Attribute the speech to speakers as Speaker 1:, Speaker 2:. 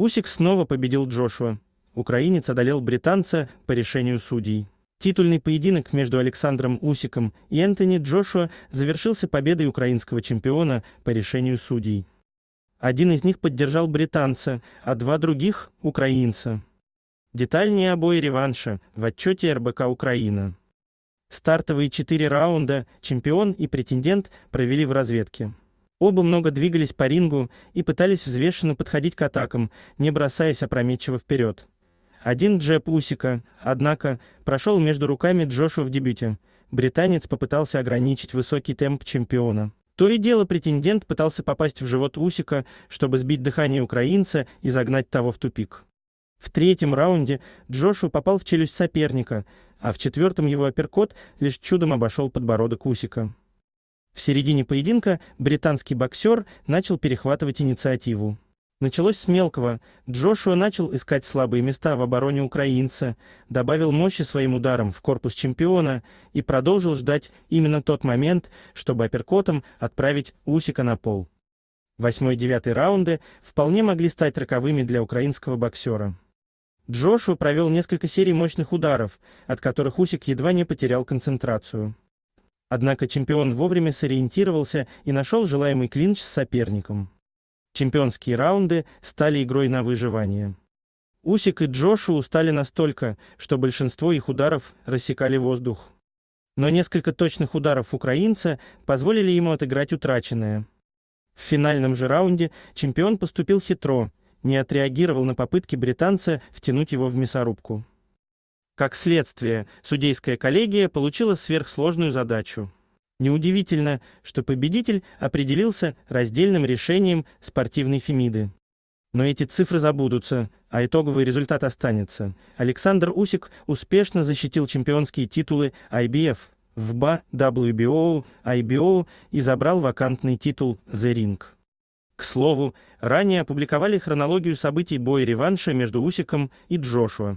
Speaker 1: Усик снова победил Джошуа. Украинец одолел британца по решению судей. Титульный поединок между Александром Усиком и Энтони Джошуа завершился победой украинского чемпиона по решению судей. Один из них поддержал британца, а два других – украинца. Детальнее обои реванша в отчете РБК «Украина». Стартовые четыре раунда чемпион и претендент провели в разведке. Оба много двигались по рингу и пытались взвешенно подходить к атакам, не бросаясь опрометчиво вперед. Один джеб Усика, однако, прошел между руками Джошу в дебюте. Британец попытался ограничить высокий темп чемпиона. То и дело претендент пытался попасть в живот Усика, чтобы сбить дыхание украинца и загнать того в тупик. В третьем раунде Джошу попал в челюсть соперника, а в четвертом его апперкот лишь чудом обошел подбородок Усика. В середине поединка британский боксер начал перехватывать инициативу. Началось с мелкого. Джошуа начал искать слабые места в обороне украинца, добавил мощи своим ударом в корпус чемпиона и продолжил ждать именно тот момент, чтобы апперкотом отправить Усика на пол. Восьмой и девятый раунды вполне могли стать роковыми для украинского боксера. Джошуа провел несколько серий мощных ударов, от которых Усик едва не потерял концентрацию. Однако чемпион вовремя сориентировался и нашел желаемый клинч с соперником. Чемпионские раунды стали игрой на выживание. Усик и Джошу устали настолько, что большинство их ударов рассекали воздух. Но несколько точных ударов украинца позволили ему отыграть утраченное. В финальном же раунде чемпион поступил хитро, не отреагировал на попытки британца втянуть его в мясорубку. Как следствие, судейская коллегия получила сверхсложную задачу. Неудивительно, что победитель определился раздельным решением спортивной Фемиды. Но эти цифры забудутся, а итоговый результат останется. Александр Усик успешно защитил чемпионские титулы IBF, WBA, WBO, IBO и забрал вакантный титул The Ring. К слову, ранее опубликовали хронологию событий боя-реванша между Усиком и Джошуа.